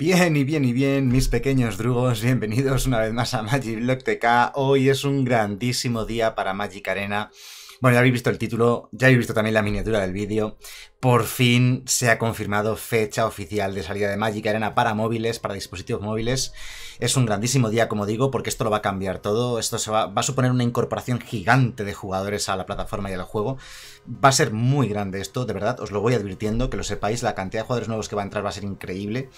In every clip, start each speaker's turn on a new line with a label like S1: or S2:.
S1: Bien y bien y bien, mis pequeños drugos, bienvenidos una vez más a Magic Block TK. Hoy es un grandísimo día para Magic Arena. Bueno, ya habéis visto el título, ya habéis visto también la miniatura del vídeo, por fin se ha confirmado fecha oficial de salida de Magic Arena para móviles, para dispositivos móviles. Es un grandísimo día, como digo, porque esto lo va a cambiar todo. Esto se va, a suponer una incorporación gigante de jugadores a la plataforma y al juego. Va a ser muy grande esto, de verdad, os lo voy advirtiendo, que lo sepáis, la cantidad de jugadores nuevos que va a entrar va a ser increíble.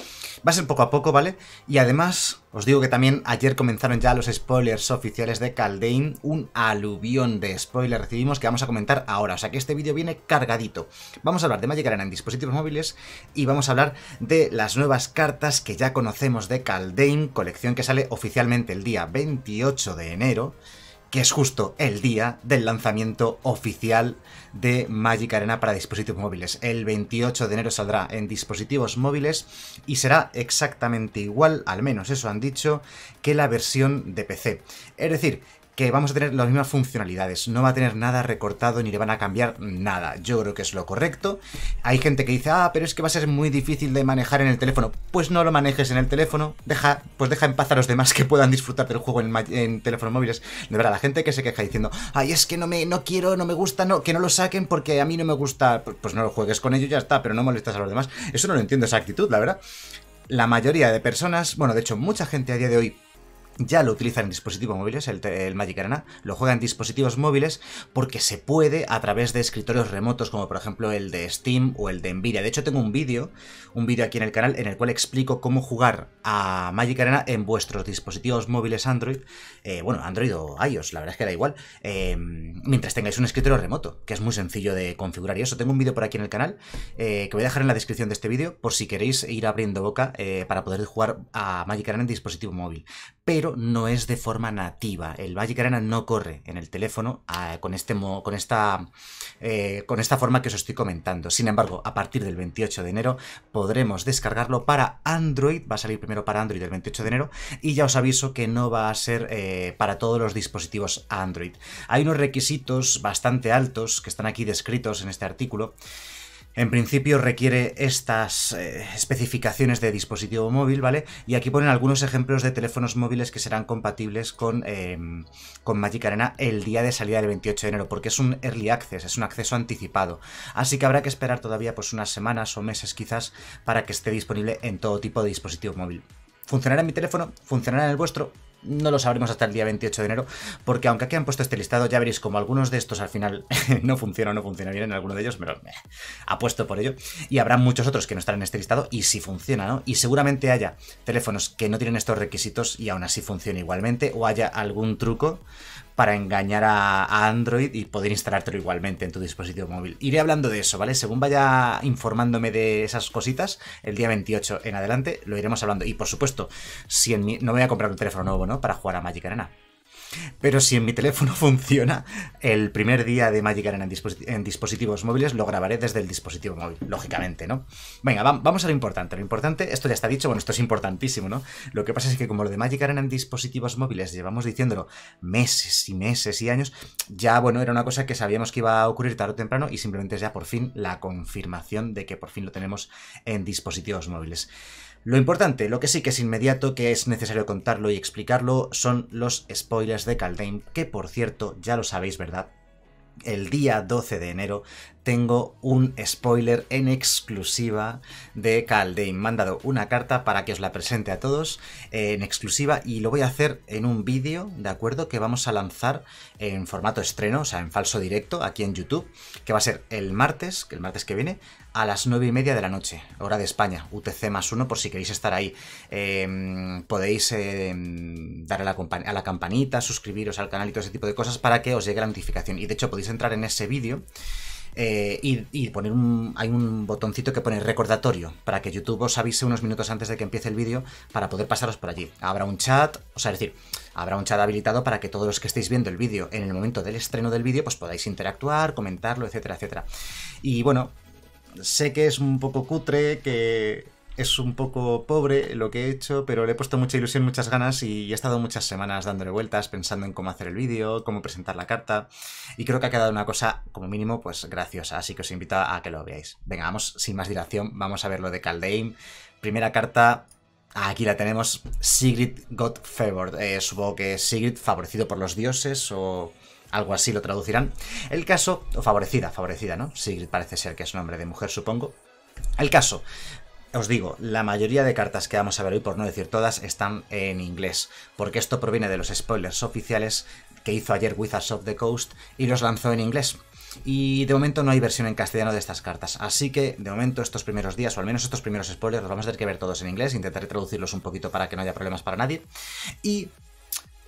S1: Va a ser poco a poco, ¿vale? Y además, os digo que también ayer comenzaron ya los spoilers oficiales de Caldane, un aluvión de spoilers recibimos que vamos a comentar ahora. O sea que este vídeo viene cargadito. Vamos a de Magic Arena en dispositivos móviles y vamos a hablar de las nuevas cartas que ya conocemos de Caldane, colección que sale oficialmente el día 28 de enero, que es justo el día del lanzamiento oficial de Magic Arena para dispositivos móviles. El 28 de enero saldrá en dispositivos móviles y será exactamente igual, al menos eso han dicho, que la versión de PC. Es decir, vamos a tener las mismas funcionalidades, no va a tener nada recortado ni le van a cambiar nada. Yo creo que es lo correcto. Hay gente que dice, ah, pero es que va a ser muy difícil de manejar en el teléfono. Pues no lo manejes en el teléfono, deja, pues deja en paz a los demás que puedan disfrutar del juego en, en teléfonos móviles. De verdad, la gente que se queja diciendo, ay, es que no me no quiero, no me gusta, no, que no lo saquen porque a mí no me gusta, pues, pues no lo juegues con ellos, ya está, pero no molestas a los demás. Eso no lo entiendo esa actitud, la verdad. La mayoría de personas, bueno, de hecho, mucha gente a día de hoy ya lo utilizan en dispositivos móviles, el, Magic Arena, lo juegan en dispositivos móviles porque se puede a través de escritorios remotos como por ejemplo el de Steam o el de Nvidia. De hecho tengo un vídeo, un vídeo aquí en el canal en el cual explico cómo jugar a Magic Arena en vuestros dispositivos móviles Android, eh, bueno, Android o iOS, la verdad es que da igual, eh, mientras tengáis un escritorio remoto, que es muy sencillo de configurar. Y eso, tengo un vídeo por aquí en el canal eh, que voy a dejar en la descripción de este vídeo por si queréis ir abriendo boca para poder jugar a Magic Arena en dispositivo móvil. Pero no es de forma nativa. El Valle Arena no corre en el teléfono ah, con, este, con, esta, eh, con esta forma que os estoy comentando. Sin embargo, a partir del 28 de enero podremos descargarlo para Android. Va a salir primero para Android el 28 de enero y ya os aviso que no va a ser eh, para todos los dispositivos Android. Hay unos requisitos bastante altos que están aquí descritos en este artículo en principio requiere estas eh, especificaciones de dispositivo móvil, ¿vale? Y aquí ponen algunos ejemplos de teléfonos móviles que serán compatibles con, em, Magic Arena el día de salida del 28 de enero, porque es un early access, es un acceso anticipado. Así que habrá que esperar todavía pues unas semanas o meses quizás para que esté disponible en todo tipo de dispositivo móvil. ¿Funcionará en mi teléfono? ¿Funcionará en el vuestro? no lo sabremos hasta el día 28 de enero, porque aunque aquí han puesto este listado, ya veréis como algunos de estos al final no funcionan o no funcionan bien en alguno de ellos, pero apuesto por ello. Y habrá muchos otros que no estarán en este listado y si funciona, ¿no? Y seguramente haya teléfonos que no tienen estos requisitos y aún así funcionen igualmente, o haya algún truco para engañar a, Android y poder instalártelo igualmente en tu dispositivo móvil. Iré hablando de eso, ¿vale? Según vaya informándome de esas cositas, el día 28 en adelante lo iremos hablando. Y por supuesto, si no voy a comprar un teléfono nuevo, ¿no? Para jugar a Magic Arena. Pero si en mi teléfono funciona, el primer día de Magic Arena en, dispositivos móviles lo grabaré desde el dispositivo móvil, lógicamente, ¿no? Venga, vamos a lo importante. Lo importante, esto ya está dicho, bueno, esto es importantísimo, ¿no? Lo que pasa es que como lo de Magic Arena en dispositivos móviles llevamos diciéndolo meses y meses y años, ya, bueno, era una cosa que sabíamos que iba a ocurrir tarde o temprano y simplemente es ya por fin la confirmación de que por fin lo tenemos en dispositivos móviles. Lo importante, lo que sí que es inmediato, que es necesario contarlo y explicarlo, son los spoilers de Caldame, que por cierto ya lo sabéis, ¿verdad? El día 12 de enero tengo un spoiler en exclusiva de Caldein. Me han dado una carta para que os la presente a todos eh, en exclusiva y lo voy a hacer en un vídeo, ¿de acuerdo? Que vamos a lanzar en formato estreno, o sea, en falso directo, aquí en YouTube, que va a ser el martes, que el martes que viene, a las 9 y media de la noche, hora de España, UTC más 1, por si queréis estar ahí. Em, podéis em, dar a la, a la campanita, suscribiros al canal y todo ese tipo de cosas para que os llegue la notificación. Y de hecho podéis entrar en ese vídeo eh, y, poner un, hay un botoncito que pone recordatorio para que YouTube os avise unos minutos antes de que empiece el vídeo para poder pasaros por allí. Habrá un chat, o sea, es decir, habrá un chat habilitado para que todos los que estéis viendo el vídeo en el momento del estreno del vídeo pues podáis interactuar, comentarlo, etcétera, etcétera. Y bueno, sé que es un poco cutre, que es un poco pobre lo que he hecho, pero le he puesto mucha ilusión, muchas ganas y he estado muchas semanas dándole vueltas, pensando en cómo hacer el vídeo, cómo presentar la carta y creo que ha quedado una cosa, como mínimo, pues graciosa, así que os invito a que lo veáis. Venga, vamos, sin más dilación, vamos a ver lo de Caldeim. Primera carta, Aquí la tenemos, Sigrid got Favored. Eh, supongo que Sigrid favorecido por los dioses o algo así lo traducirán. El caso, o favorecida, favorecida, ¿no? Sigrid parece ser que es nombre de mujer, supongo. El caso, os digo, la mayoría de cartas que vamos a ver hoy, por no decir todas, están en inglés, porque esto proviene de los spoilers oficiales que hizo ayer Wizards of the Coast y los lanzó en inglés. Y de momento no hay versión en castellano de estas cartas, así que de momento estos primeros días, o al menos estos primeros spoilers, los vamos a tener que ver todos en inglés, intentaré traducirlos un poquito para que no haya problemas para nadie. Y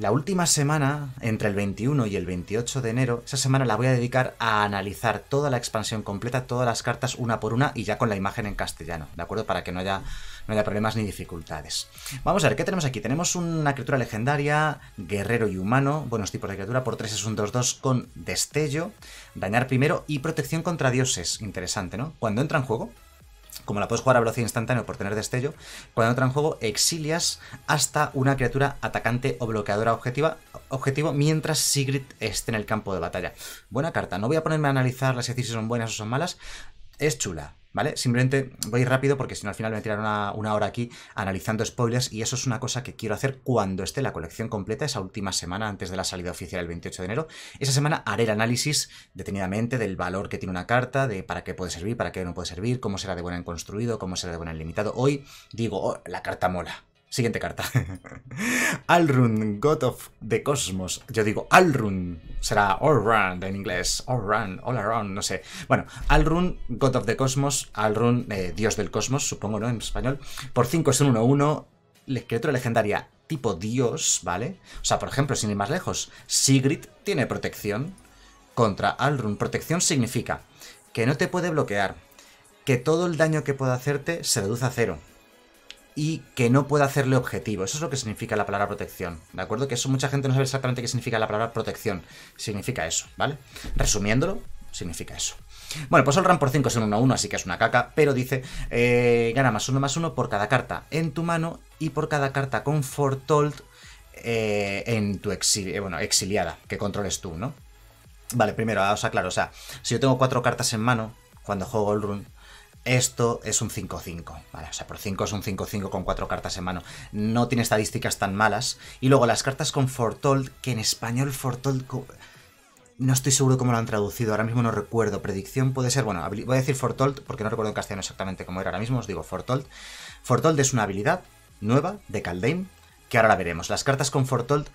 S1: la última semana, entre el 21 y el 28 de enero, esa semana la voy a dedicar a analizar toda la expansión completa, todas las cartas una por una y ya con la imagen en castellano, ¿de acuerdo? Para que no haya, no haya problemas ni dificultades. Vamos a ver, ¿qué tenemos aquí? Tenemos una criatura legendaria, guerrero y humano, buenos tipos de criatura, por 3 es un 2-2 con destello, dañar primero y protección contra dioses, interesante, ¿no? Cuando entra en juego, como la puedes jugar a velocidad instantánea por tener destello, cuando entra en juego exilias hasta una criatura atacante o bloqueadora objetiva, objetivo mientras Sigrid esté en el campo de batalla. Buena carta, no voy a ponerme a analizar las si son buenas o son malas, es chula, ¿vale? Simplemente voy rápido porque si no al final me tirar una, hora aquí analizando spoilers y eso es una cosa que quiero hacer cuando esté la colección completa, esa última semana antes de la salida oficial el 28 de enero. Esa semana haré el análisis detenidamente del valor que tiene una carta, de para qué puede servir, para qué no puede servir, cómo será de buena en construido, cómo será de buena en limitado. Hoy digo, oh, la carta mola, Siguiente carta. Alrun, God of the Cosmos. Yo digo Alrun, será All Run en inglés. All Run, All Around, no sé. Bueno, Alrun, God of the Cosmos. Alrun, eh, Dios del Cosmos, supongo, ¿no? En español. Por 5 es un 1-1. Criatura legendaria tipo Dios, ¿vale? O sea, por ejemplo, sin ir más lejos, Sigrid tiene protección contra Alrun. Protección significa que no te puede bloquear, que todo el daño que pueda hacerte se reduce a cero y que no pueda hacerle objetivo. Eso es lo que significa la palabra protección, ¿de acuerdo? Que eso mucha gente no sabe exactamente qué significa la palabra protección. Significa eso, ¿vale? Resumiéndolo, significa eso. Bueno, pues el RAM por 5 es un 1-1, así que es una caca, pero dice, eh, gana más uno más uno por cada carta en tu mano y por cada carta con Fortold eh, en tu eh, exiliada, que controles tú, ¿no? Vale, primero, os aclaro, o sea, si yo tengo cuatro cartas en mano, cuando juego el run, esto es un 5-5, ¿vale? O sea, por 5 es un 5-5 con 4 cartas en mano. No tiene estadísticas tan malas. Y luego las cartas con Fortold, que en español Fortold... No estoy seguro cómo lo han traducido, ahora mismo no recuerdo. Predicción puede ser, bueno, voy a decir Fortold, porque no recuerdo en castellano exactamente cómo era ahora mismo, os digo Fortold. Fortold es una habilidad nueva de Caldeim que ahora la veremos. Las cartas con Fortold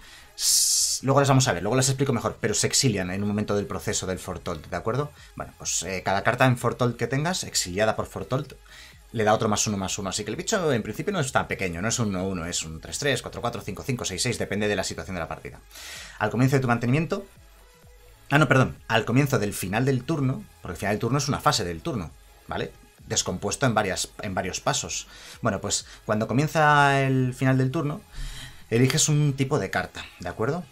S1: Luego las vamos a ver, luego las explico mejor, pero se exilian en un momento del proceso del Fortold, ¿de acuerdo? Bueno, pues eh, cada carta en Fortold que tengas, exiliada por Fortold, le da otro más uno más uno. Así que el bicho en principio no es tan pequeño, no es un 1-1, es un 3-3, 4-4, 5-5, 6-6, depende de la situación de la partida. Al comienzo de tu mantenimiento. Ah, no, perdón, al comienzo del final del turno, porque el final del turno es una fase del turno, ¿vale? Descompuesto en, varias, en varios pasos. Bueno, pues cuando comienza el final del turno, eliges un tipo de carta, ¿de acuerdo?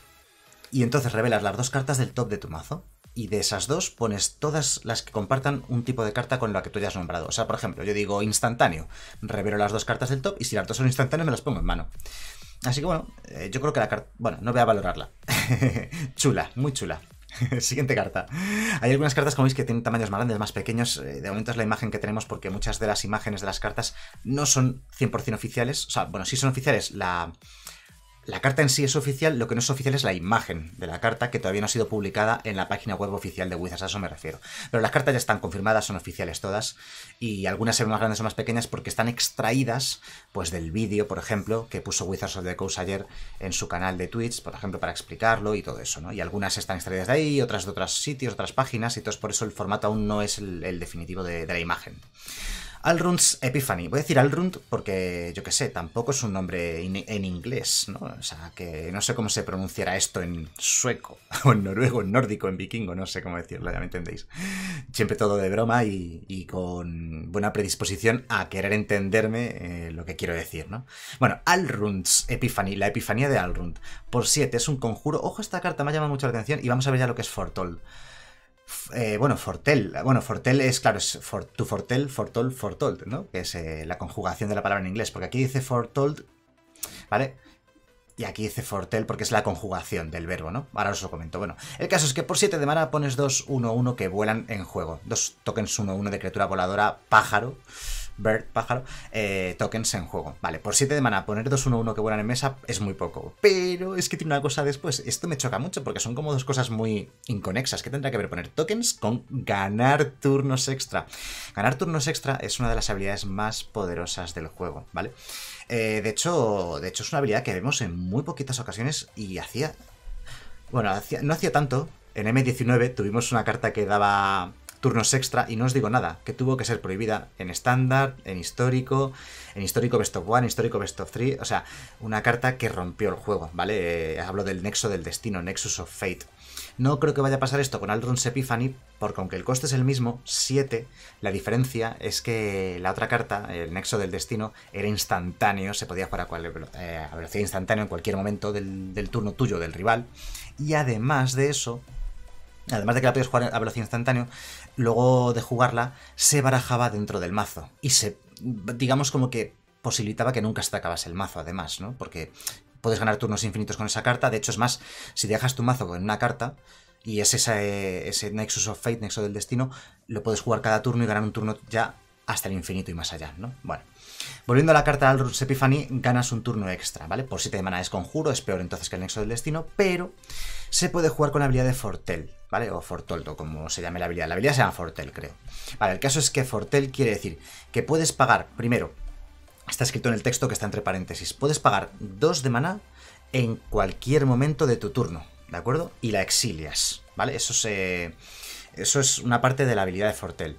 S1: Y entonces revelas las dos cartas del top de tu mazo. Y de esas dos pones todas las que compartan un tipo de carta con la que tú hayas has nombrado. O sea, por ejemplo, yo digo instantáneo. Revelo las dos cartas del top y si las dos son instantáneas me las pongo en mano. Así que bueno, eh, yo creo que la carta... Bueno, no voy a valorarla. chula, muy chula. Siguiente carta. Hay algunas cartas, como veis, que tienen tamaños más grandes, más pequeños. Eh, de momento es la imagen que tenemos porque muchas de las imágenes de las cartas no son 100% oficiales. O sea, bueno, sí son oficiales la, la carta en sí es oficial, lo que no es oficial es la imagen de la carta, que todavía no ha sido publicada en la página web oficial de Wizards, a eso me refiero. Pero las cartas ya están confirmadas, son oficiales todas, y algunas se más grandes o más pequeñas porque están extraídas pues del vídeo, por ejemplo, que puso Wizards of the Coast ayer en su canal de Twitch, por ejemplo, para explicarlo y todo eso, ¿no? Y algunas están extraídas de ahí, otras de otros sitios, otras páginas, y todo por eso el formato aún no es el, definitivo de la imagen. Alrund's Epiphany. Voy a decir Alrund porque, yo qué sé, tampoco es un nombre en inglés, ¿no? O sea, que no sé cómo se pronunciará esto en sueco, o en noruego, en nórdico, en vikingo, no sé cómo decirlo, ya me entendéis. Siempre todo de broma y, con buena predisposición a querer entenderme eh, lo que quiero decir, ¿no? Bueno, Alrund's Epiphany, la epifanía de Alrund. Por siete es un conjuro. Ojo, esta carta me ha llamado mucho la atención y vamos a ver ya lo que es Fortold. Eh, bueno, Fortel. Bueno, Fortel es, claro, es for, to Fortel, Fortol, Fortold, ¿no? Que es eh, la conjugación de la palabra en inglés, porque aquí dice Fortold, ¿vale? Y aquí dice Fortel porque es la conjugación del verbo, ¿no? Ahora os lo comento. Bueno, el caso es que por 7 de mana pones 2, 1, 1 que vuelan en juego. Dos tokens 1, 1 de criatura voladora pájaro. Bird, pájaro, eh, tokens en juego. Vale, por 7 de mana, poner 2-1-1 que vuelan en mesa es muy poco. Pero es que tiene una cosa después. Esto me choca mucho porque son como dos cosas muy inconexas. ¿Qué tendrá que ver poner tokens con ganar turnos extra? Ganar turnos extra es una de las habilidades más poderosas del juego, ¿vale? Eh, de, hecho, de hecho, es una habilidad que vemos en muy poquitas ocasiones y hacía... Bueno, no hacía tanto. En M19 tuvimos una carta que daba turnos extra y no os digo nada, que tuvo que ser prohibida en estándar, en histórico, en histórico best of one, histórico best of three, o sea, una carta que rompió el juego, ¿vale? Eh, hablo del nexo del destino, Nexus of Fate. No creo que vaya a pasar esto con Aldron's Epiphany, porque aunque el coste es el mismo, 7, la diferencia es que la otra carta, el nexo del destino, era instantáneo, se podía jugar a, eh, velocidad instantánea en cualquier momento del, turno tuyo, del rival. Y además de eso, Además de que la podías jugar a velocidad instantánea, luego de jugarla, se barajaba dentro del mazo y se, digamos como que posibilitaba que nunca estacabas el mazo además, ¿no? Porque puedes ganar turnos infinitos con esa carta, de hecho es más, si dejas tu mazo con una carta, y es ese, eh, ese Nexus of Fate, Nexo del Destino, lo puedes jugar cada turno y ganar un turno ya hasta el infinito y más allá, ¿no? Bueno. Volviendo a la carta Alrus Epiphany, ganas un turno extra, ¿vale? Por 7 de mana es conjuro, es peor entonces que el Nexo del Destino, pero se puede jugar con la habilidad de Fortel, ¿vale? O Fortoldo, como se llame la habilidad. La habilidad se llama Fortel, creo. Vale, el caso es que Fortel quiere decir que puedes pagar, primero, está escrito en el texto que está entre paréntesis, puedes pagar dos de maná en cualquier momento de tu turno, ¿de acuerdo? Y la exilias, ¿vale? Eso se... Eso es una parte de la habilidad de Fortel.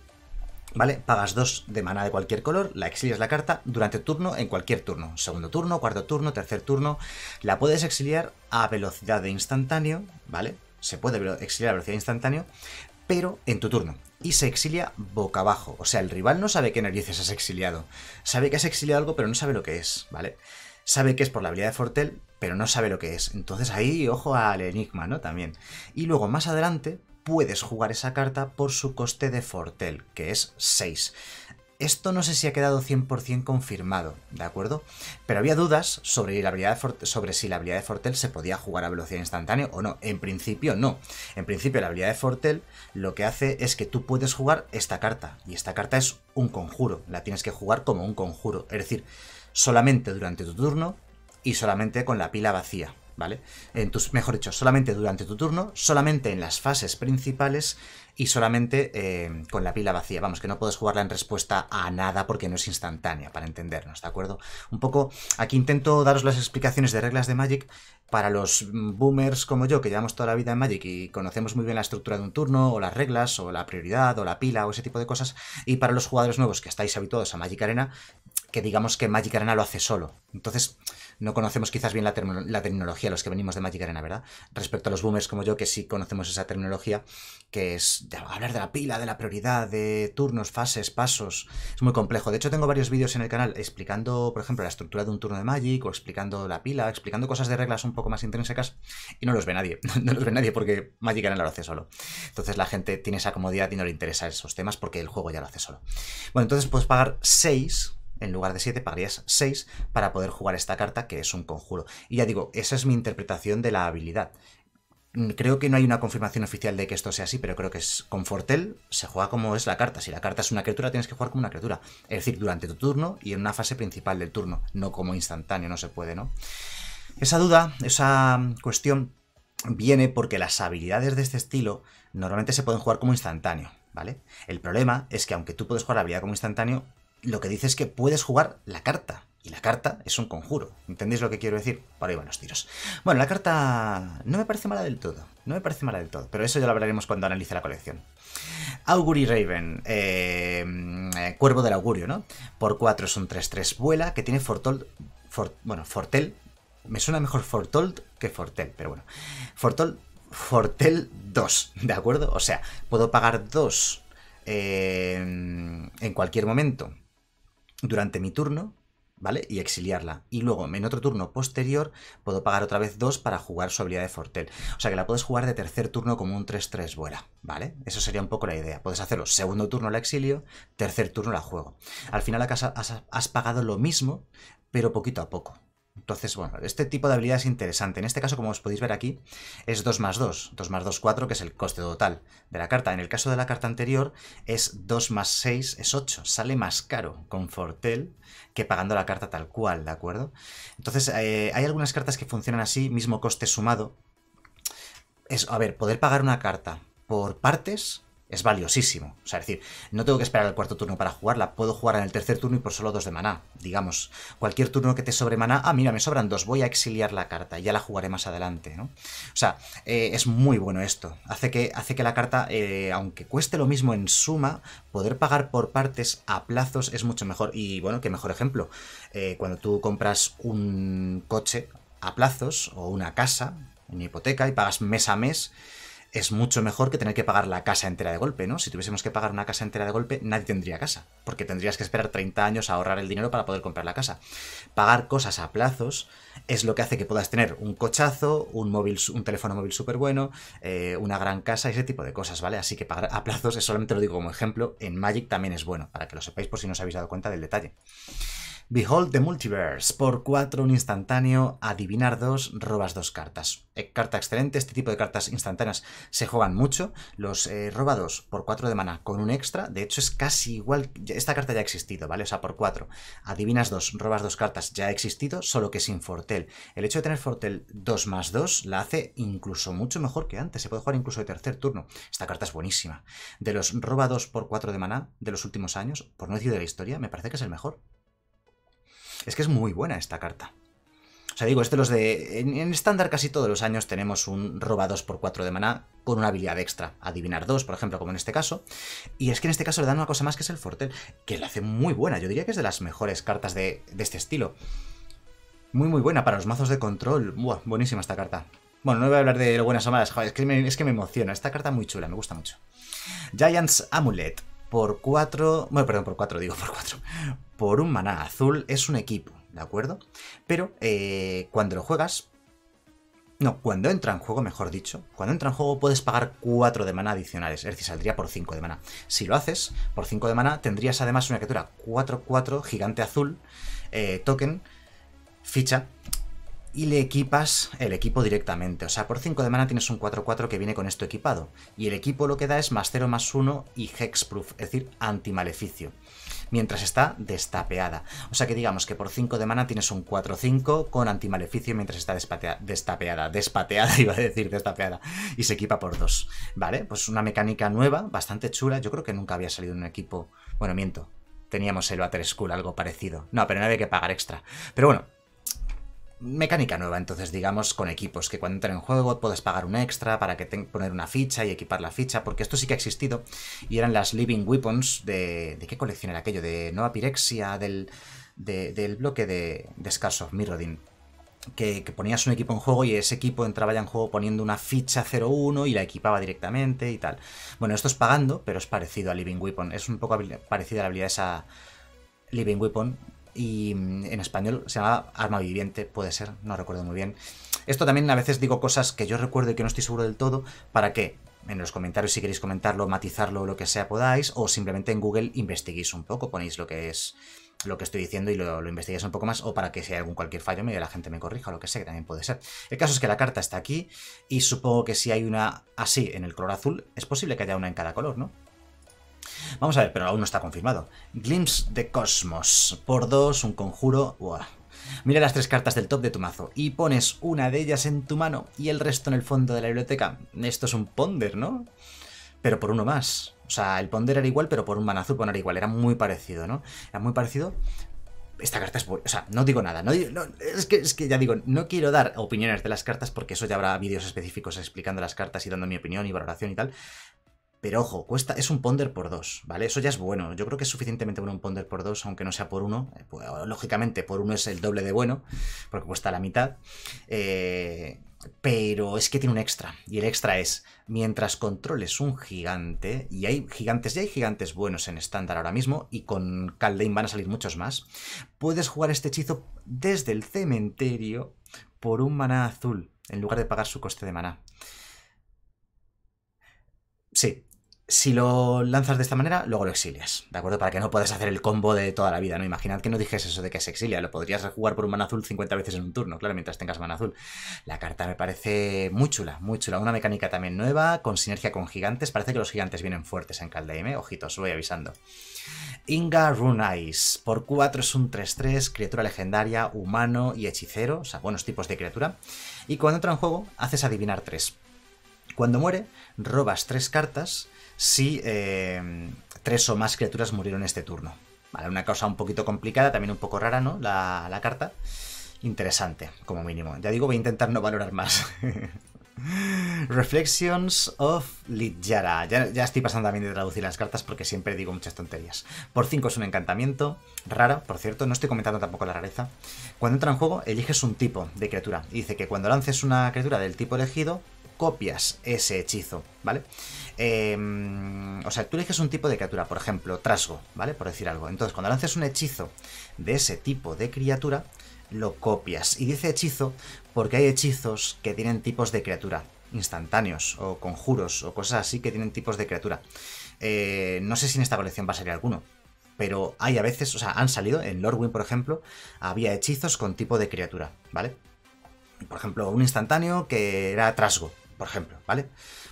S1: ¿Vale? Pagas 2 de mana de cualquier color, la exilias la carta durante turno en cualquier turno. Segundo turno, cuarto turno, tercer turno. La puedes exiliar a velocidad de instantáneo, ¿vale? Se puede exiliar a velocidad de instantáneo, pero en tu turno. Y se exilia boca abajo. O sea, el rival no sabe qué narices has exiliado. Sabe que has exiliado algo, pero no sabe lo que es, ¿vale? Sabe que es por la habilidad de Fortel, pero no sabe lo que es. Entonces ahí, ojo al enigma, ¿no? También. Y luego, más adelante, puedes jugar esa carta por su coste de Fortel, que es 6. Esto no sé si ha quedado 100% confirmado, ¿de acuerdo? Pero había dudas sobre, la habilidad sobre, si la habilidad de Fortel se podía jugar a velocidad instantánea o no. En principio no. En principio la habilidad de Fortel lo que hace es que tú puedes jugar esta carta. Y esta carta es un conjuro. La tienes que jugar como un conjuro. Es decir, solamente durante tu turno y solamente con la pila vacía. ¿vale? En tus, mejor dicho, solamente durante tu turno, solamente en las fases principales y solamente eh, con la pila vacía. Vamos, que no puedes jugarla en respuesta a nada porque no es instantánea, para entendernos, ¿de acuerdo? Un poco, aquí intento daros las explicaciones de reglas de Magic para los boomers como yo, que llevamos toda la vida en Magic y conocemos muy bien la estructura de un turno, o las reglas, o la prioridad, o la pila, o ese tipo de cosas, y para los jugadores nuevos que estáis habituados a Magic Arena, digamos que Magic Arena lo hace solo. Entonces, no conocemos quizás bien la, terminología, los que venimos de Magic Arena, ¿verdad? Respecto a los boomers como yo, que sí conocemos esa terminología, que es hablar de la pila, de la prioridad, de turnos, fases, pasos. Es muy complejo. De hecho, tengo varios vídeos en el canal explicando, por ejemplo, la estructura de un turno de Magic, o explicando la pila, explicando cosas de reglas un poco más intrínsecas, y no los ve nadie. no los ve nadie porque Magic Arena lo hace solo. Entonces, la gente tiene esa comodidad y no le interesa esos temas porque el juego ya lo hace solo. Bueno, entonces puedes pagar 6 en lugar de 7 pagarías 6 para poder jugar esta carta que es un conjuro. Y ya digo, esa es mi interpretación de la habilidad. Mm, creo que no hay una confirmación oficial de que esto sea así, pero creo que es, con Fortel se juega como es la carta. Si la carta es una criatura, tienes que jugar como una criatura. Es decir, durante tu turno y en una fase principal del turno, no como instantáneo, no se puede, ¿no? Esa duda, esa cuestión viene porque las habilidades de este estilo normalmente se pueden jugar como instantáneo. ¿Vale? El problema es que aunque tú puedes jugar la habilidad como instantáneo, lo que dice es que puedes jugar la carta. Y la carta es un conjuro. ¿Entendéis lo que quiero decir? Por ahí van los tiros. Bueno, la carta no me parece mala del todo. No me parece mala del todo. Pero eso ya lo hablaremos cuando analice la colección. Augury Raven, eh, eh, Cuervo del Augurio, ¿no? Por 4 es un 3-3 vuela que tiene Fortold. bueno, Fortel. Me suena mejor Fortold que Fortel, pero bueno. Fortold, Fortel 2, ¿de acuerdo? O sea, puedo pagar 2 eh, en cualquier momento durante mi turno, ¿vale? Y exiliarla. Y luego, en otro turno posterior, puedo pagar otra vez dos para jugar su habilidad de Fortel. O sea que la puedes jugar de tercer turno como un 3-3 vuela, ¿vale? Eso sería un poco la idea. Puedes hacerlo segundo turno la exilio, tercer turno la juego. Al final has pagado lo mismo, pero poquito a poco, entonces, bueno, este tipo de habilidad es interesante. En este caso, como os podéis ver aquí, es 2 más 2. 2 más 2, 4, que es el coste total de la carta. En el caso de la carta anterior, es 2 más 6, es 8. Sale más caro con Fortel que pagando la carta tal cual, ¿de acuerdo? Entonces, eh, hay algunas cartas que funcionan así, mismo coste sumado. Es, a ver, poder pagar una carta por partes es valiosísimo. O sea, es decir, no tengo que esperar el cuarto turno para jugarla, puedo jugar en el tercer turno y por solo dos de maná. Digamos, cualquier turno que te sobre maná, ah, mira, me sobran dos, voy a exiliar la carta, ya la jugaré más adelante, ¿no? O sea, eh, es muy bueno esto. Hace que, hace que la carta, eh, aunque cueste lo mismo en suma, poder pagar por partes a plazos es mucho mejor. Y bueno, qué mejor ejemplo. Eh, cuando tú compras un coche a plazos o una casa, una hipoteca y pagas mes a mes, es mucho mejor que tener que pagar la casa entera de golpe, ¿no? Si tuviésemos que pagar una casa entera de golpe, nadie tendría casa, porque tendrías que esperar 30 años a ahorrar el dinero para poder comprar la casa. Pagar cosas a plazos es lo que hace que puedas tener un cochazo, un, móvil, un teléfono móvil súper bueno, eh, una gran casa, ese tipo de cosas, ¿vale? Así que pagar a plazos, solamente lo digo como ejemplo, en Magic también es bueno, para que lo sepáis por si no os habéis dado cuenta del detalle. Behold the Multiverse, por 4, un instantáneo, adivinar 2, robas 2 cartas. Eh, carta excelente, este tipo de cartas instantáneas se juegan mucho. Los eh, robados por 4 de mana con un extra, de hecho es casi igual, esta carta ya ha existido, ¿vale? O sea, por 4, adivinas 2, robas 2 cartas, ya ha existido, solo que sin Fortel. El hecho de tener Fortel 2 más 2 la hace incluso mucho mejor que antes, se puede jugar incluso de tercer turno. Esta carta es buenísima. De los robados por 4 de maná de los últimos años, por no decir de la historia, me parece que es el mejor. Es que es muy buena esta carta. O sea, digo, este los de... En, estándar casi todos los años tenemos un roba 2 por 4 de maná con una habilidad extra. Adivinar 2, por ejemplo, como en este caso. Y es que en este caso le dan una cosa más que es el Fortel, que la hace muy buena. Yo diría que es de las mejores cartas de, este estilo. Muy, muy buena para los mazos de control. Buah, buenísima esta carta. Bueno, no voy a hablar de lo buenas o malas, es que, me, es que me emociona. Esta carta muy chula, me gusta mucho. Giants Amulet por 4, bueno, perdón, por 4 digo, por 4, por un maná azul es un equipo, ¿de acuerdo? Pero eh, cuando lo juegas, no, cuando entra en juego, mejor dicho, cuando entra en juego puedes pagar 4 de maná adicionales, es decir, saldría por 5 de maná. Si lo haces, por 5 de maná tendrías además una criatura 4-4 gigante azul, eh, token, ficha, y le equipas el equipo directamente. O sea, por 5 de mana tienes un 4-4 que viene con esto equipado. Y el equipo lo que da es más 0, más 1 y hexproof, es decir, antimaleficio. Mientras está destapeada. O sea que digamos que por 5 de mana tienes un 4-5 con antimaleficio mientras está destapeada. Despateada, iba a decir, destapeada. Y se equipa por 2. Vale, pues una mecánica nueva, bastante chula. Yo creo que nunca había salido un equipo... Bueno, miento. Teníamos el Water School, algo parecido. No, pero no había que pagar extra. Pero bueno, mecánica nueva, entonces digamos con equipos, que cuando entran en juego puedes pagar un extra para que poner una ficha y equipar la ficha, porque esto sí que ha existido y eran las Living Weapons de... ¿De qué colección era aquello? De Nova Pirexia, del, bloque de, de of Mirrodin. Que, ponías un equipo en juego y ese equipo entraba ya en juego poniendo una ficha 0-1 y la equipaba directamente y tal. Bueno, esto es pagando, pero es parecido a Living Weapon. Es un poco parecida a la habilidad de esa Living Weapon y mm, en español se llama Arma Viviente, puede ser, no recuerdo muy bien. Esto también a veces digo cosas que yo recuerdo y que no estoy seguro del todo, para que en los comentarios si queréis comentarlo, matizarlo, o lo que sea podáis, o simplemente en Google investiguéis un poco, ponéis lo que es lo que estoy diciendo y lo, lo investiguéis un poco más, o para que si hay algún cualquier fallo medio la gente me corrija o lo que sea, que también puede ser. El caso es que la carta está aquí, y supongo que si hay una así en el color azul, es posible que haya una en cada color, ¿no? Vamos a ver, pero aún no está confirmado. Glimpse de Cosmos. Por dos, un conjuro. Mira las tres cartas del top de tu mazo y pones una de ellas en tu mano y el resto en el fondo de la biblioteca. Esto es un ponder, ¿no? Pero por uno más. O sea, el ponder era igual, pero por un Manazú azul era igual. Era muy parecido, ¿no? Era muy parecido. Esta carta es O sea, no digo nada. No, es, es, que, ya digo, no quiero dar opiniones de las cartas porque eso ya habrá vídeos específicos explicando las cartas y dando mi opinión y valoración y tal. Pero ojo, cuesta, es un ponder por dos, ¿vale? Eso ya es bueno. Yo creo que es suficientemente bueno un ponder por dos, aunque no sea por uno. Eh, pues, lógicamente, por uno es el doble de bueno, porque cuesta la mitad. Eh, pero es que tiene un extra. Y el extra es, mientras controles un gigante, y hay gigantes, ya hay gigantes buenos en estándar ahora mismo, y con Caldein van a salir muchos más, puedes jugar este hechizo desde el cementerio por un maná azul, en lugar de pagar su coste de maná. Sí, si lo lanzas de esta manera, luego lo exilias, ¿de acuerdo? Para que no puedas hacer el combo de toda la vida, ¿no? Imaginad que no dijes eso de que se exilia, lo podrías jugar por un mana azul 50 veces en un turno, claro, mientras tengas mana azul. La carta me parece muy chula, muy chula, una mecánica también nueva, con sinergia con gigantes, parece que los gigantes vienen fuertes en Caldeime, ojitos os voy avisando. Inga Runais, por 4 es un 3-3, criatura legendaria, humano y hechicero, o sea, buenos tipos de criatura. Y cuando entra en juego, haces adivinar 3. Cuando muere, robas 3 cartas si eh, tres o más criaturas murieron este turno. Vale, una cosa un poquito complicada, también un poco rara, ¿no? La, carta. Interesante, como mínimo. Ya digo, voy a intentar no valorar más. Reflections of Lidjara. Ya, ya, estoy pasando también de traducir las cartas porque siempre digo muchas tonterías. Por 5 es un encantamiento. Raro, por cierto. No estoy comentando tampoco la rareza. Cuando entra en juego, eliges un tipo de criatura. Y dice que cuando lances una criatura del tipo elegido, copias ese hechizo, ¿vale? Em, o sea, tú eliges un tipo de criatura, por ejemplo, trasgo, ¿vale? Por decir algo. Entonces, cuando lances un hechizo de ese tipo de criatura, lo copias. Y dice hechizo porque hay hechizos que tienen tipos de criatura, instantáneos, o conjuros, o cosas así que tienen tipos de criatura. Eh, no sé si en esta colección va a salir alguno, pero hay a veces, o sea, han salido, en Lordwin, por ejemplo, había hechizos con tipo de criatura, ¿vale? Por ejemplo, un instantáneo que era trasgo, por ejemplo, ¿vale?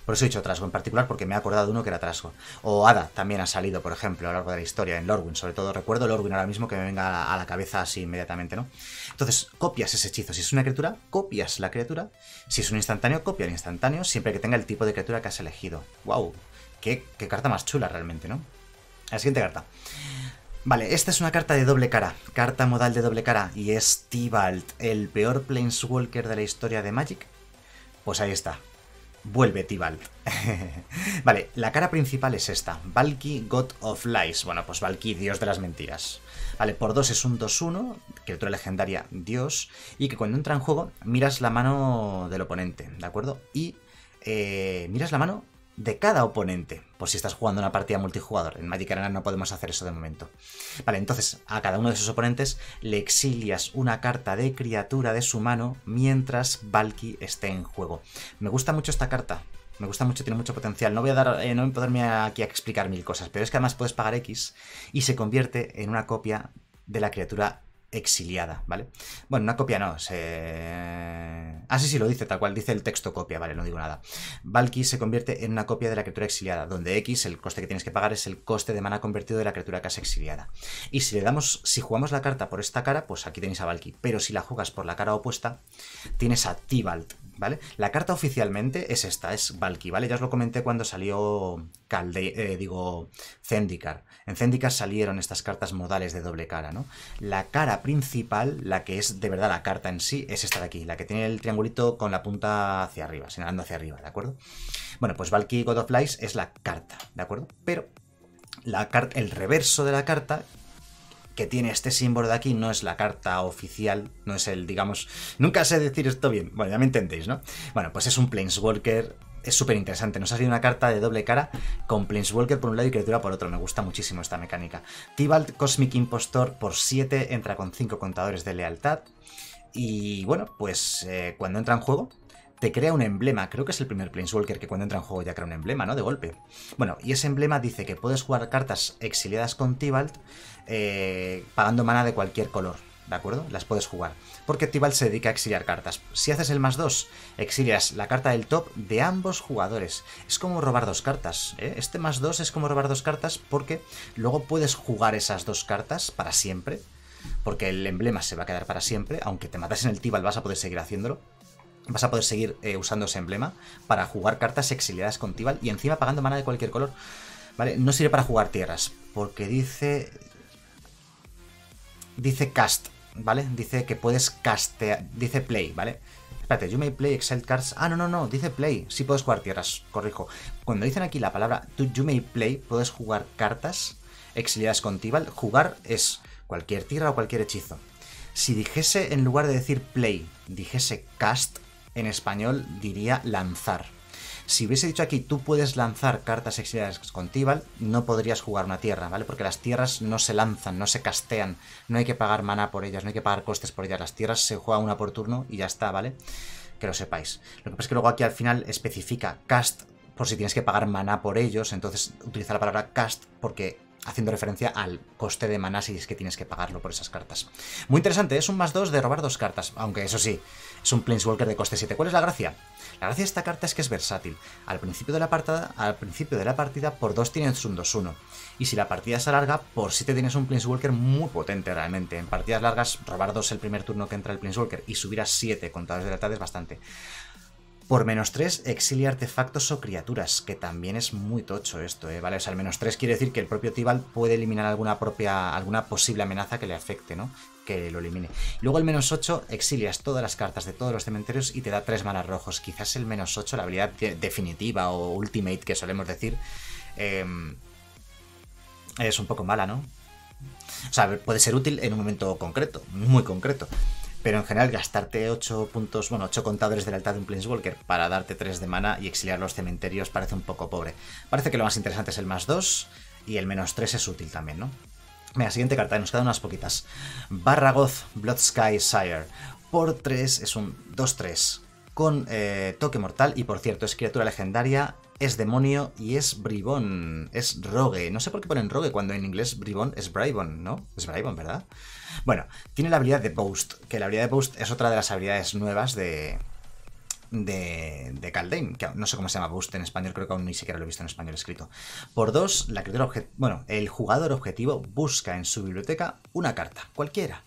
S1: Por eso he dicho Trasgo en particular, porque me he acordado de uno que era Trasgo. O Ada también ha salido, por ejemplo, a lo largo de la historia, en Lorwyn, sobre todo recuerdo Lorwyn ahora mismo que me venga a la cabeza así inmediatamente, ¿no? Entonces, copias ese hechizo. Si es una criatura, copias la criatura. Si es un instantáneo, copia el instantáneo, siempre que tenga el tipo de criatura que has elegido. ¡Wow! Qué, qué carta más chula realmente, ¿no? La siguiente carta. Vale, esta es una carta de doble cara, carta modal de doble cara, y es Tibalt, el peor Planeswalker de la historia de Magic. Pues ahí está, Vuelve, Tibal. vale, la cara principal es esta. Valky, God of Lies. Bueno, pues Valky, Dios de las mentiras. Vale, por 2 es un 2-1, criatura legendaria, Dios. Y que cuando entra en juego, miras la mano del oponente, ¿de acuerdo? Y eh, miras la mano de cada oponente, por si estás jugando una partida multijugador. En Magic Arena no podemos hacer eso de momento. Vale, entonces a cada uno de sus oponentes le exilias una carta de criatura de su mano mientras Valky esté en juego. Me gusta mucho esta carta. Me gusta mucho, tiene mucho potencial. No voy a dar, eh, no voy a poderme aquí a explicar mil cosas, pero es que además puedes pagar X y se convierte en una copia de la criatura exiliada, ¿vale? Bueno, una copia no, se... Ah, sí, sí, lo dice tal cual, dice el texto copia, vale, no digo nada. Valky se convierte en una copia de la criatura exiliada, donde X, el coste que tienes que pagar, es el coste de mana convertido de la criatura que has exiliada. Y si le damos, si jugamos la carta por esta cara, pues aquí tenéis a Valky, pero si la jugas por la cara opuesta, tienes a Tibalt, ¿vale? La carta oficialmente es esta, es Valky, ¿vale? Ya os lo comenté cuando salió Calde... Eh, digo, Zendikar. En salieron estas cartas modales de doble cara, ¿no? La cara principal, la que es de verdad la carta en sí, es esta de aquí, la que tiene el triangulito con la punta hacia arriba, señalando hacia arriba, ¿de acuerdo? Bueno, pues Valkyrie God of Lies es la carta, ¿de acuerdo? Pero la el reverso de la carta que tiene este símbolo de aquí no es la carta oficial, no es el, digamos, nunca sé decir esto bien, bueno, ya me entendéis, ¿no? Bueno, pues es un Planeswalker es súper interesante. Nos ha salido una carta de doble cara con Planeswalker por un lado y criatura por otro. Me gusta muchísimo esta mecánica. Tibalt Cosmic Impostor por 7 entra con 5 contadores de lealtad. Y bueno, pues eh, cuando entra en juego, te crea un emblema. Creo que es el primer Planeswalker que cuando entra en juego ya crea un emblema, ¿no? De golpe. Bueno, y ese emblema dice que puedes jugar cartas exiliadas con Tibalt eh, pagando mana de cualquier color. ¿de acuerdo? Las puedes jugar. Porque Tibal se dedica a exiliar cartas. Si haces el más 2, exilias la carta del top de ambos jugadores. Es como robar dos cartas. ¿eh? Este más 2 es como robar dos cartas porque luego puedes jugar esas dos cartas para siempre. Porque el emblema se va a quedar para siempre. Aunque te matas en el Tibal vas a poder seguir haciéndolo. Vas a poder seguir eh, usando ese emblema para jugar cartas exiliadas con Tibal y encima pagando mana de cualquier color. ¿Vale? No sirve para jugar tierras. Porque dice... Dice cast ¿vale? Dice que puedes castear, dice play, ¿vale? Espérate, you may play exiled cards. Ah, no, no, no, dice play. si puedes jugar tierras, corrijo. Cuando dicen aquí la palabra you may play, puedes jugar cartas exiliadas con Tibal. Jugar es cualquier tierra o cualquier hechizo. Si dijese, en lugar de decir play, dijese cast, en español diría lanzar. Si hubiese dicho aquí tú puedes lanzar cartas exiliadas con Tibal, no podrías jugar una tierra, ¿vale? Porque las tierras no se lanzan, no se castean, no hay que pagar maná por ellas, no hay que pagar costes por ellas. Las tierras se juega una por turno y ya está, ¿vale? Que lo sepáis. Lo que pasa es que luego aquí al final especifica cast por si tienes que pagar maná por ellos, entonces utiliza la palabra cast porque haciendo referencia al coste de maná si es que tienes que pagarlo por esas cartas. Muy interesante, es un más 2 de robar dos cartas, aunque eso sí, es un Planeswalker de coste 7. ¿Cuál es la gracia? La gracia de esta carta es que es versátil. Al principio de la partida, al principio de la partida por 2 tienes un 2-1. Y si la partida se alarga, por 7 tienes un Planeswalker muy potente realmente. En partidas largas, robar 2 el primer turno que entra el Planeswalker y subir a 7 contadores de lealtad es bastante. Por menos 3 exilia artefactos o criaturas, que también es muy tocho esto, ¿eh? ¿vale? O sea, el menos 3 quiere decir que el propio Tibal puede eliminar alguna propia, alguna posible amenaza que le afecte, ¿no? Que lo elimine. Luego el menos 8 exilias todas las cartas de todos los cementerios y te da 3 manas rojos. Quizás el menos 8, la habilidad definitiva o ultimate que solemos decir, em, es un poco mala, ¿no? O sea, puede ser útil en un momento concreto, muy concreto pero en general gastarte 8 puntos, bueno, 8 contadores de lealtad de un Planeswalker para darte 3 de mana y exiliar los cementerios parece un poco pobre. Parece que lo más interesante es el más 2 y el menos 3 es útil también, ¿no? Mira, siguiente carta, nos quedan unas poquitas. Barragoth Blood Sky Sire. Por 3 es un 2-3 con eh, toque mortal y por cierto es criatura legendaria es demonio y es bribón, es rogue. No sé por qué ponen rogue cuando en inglés bribón es bribón, ¿no? Es bribón, ¿verdad? Bueno, tiene la habilidad de Boost, que la habilidad de Boost es otra de las habilidades nuevas de, de, de que no sé cómo se llama Boost en español, creo que aún ni siquiera lo he visto en español escrito. Por dos, la criatura bueno, el jugador objetivo busca en su biblioteca una carta, cualquiera,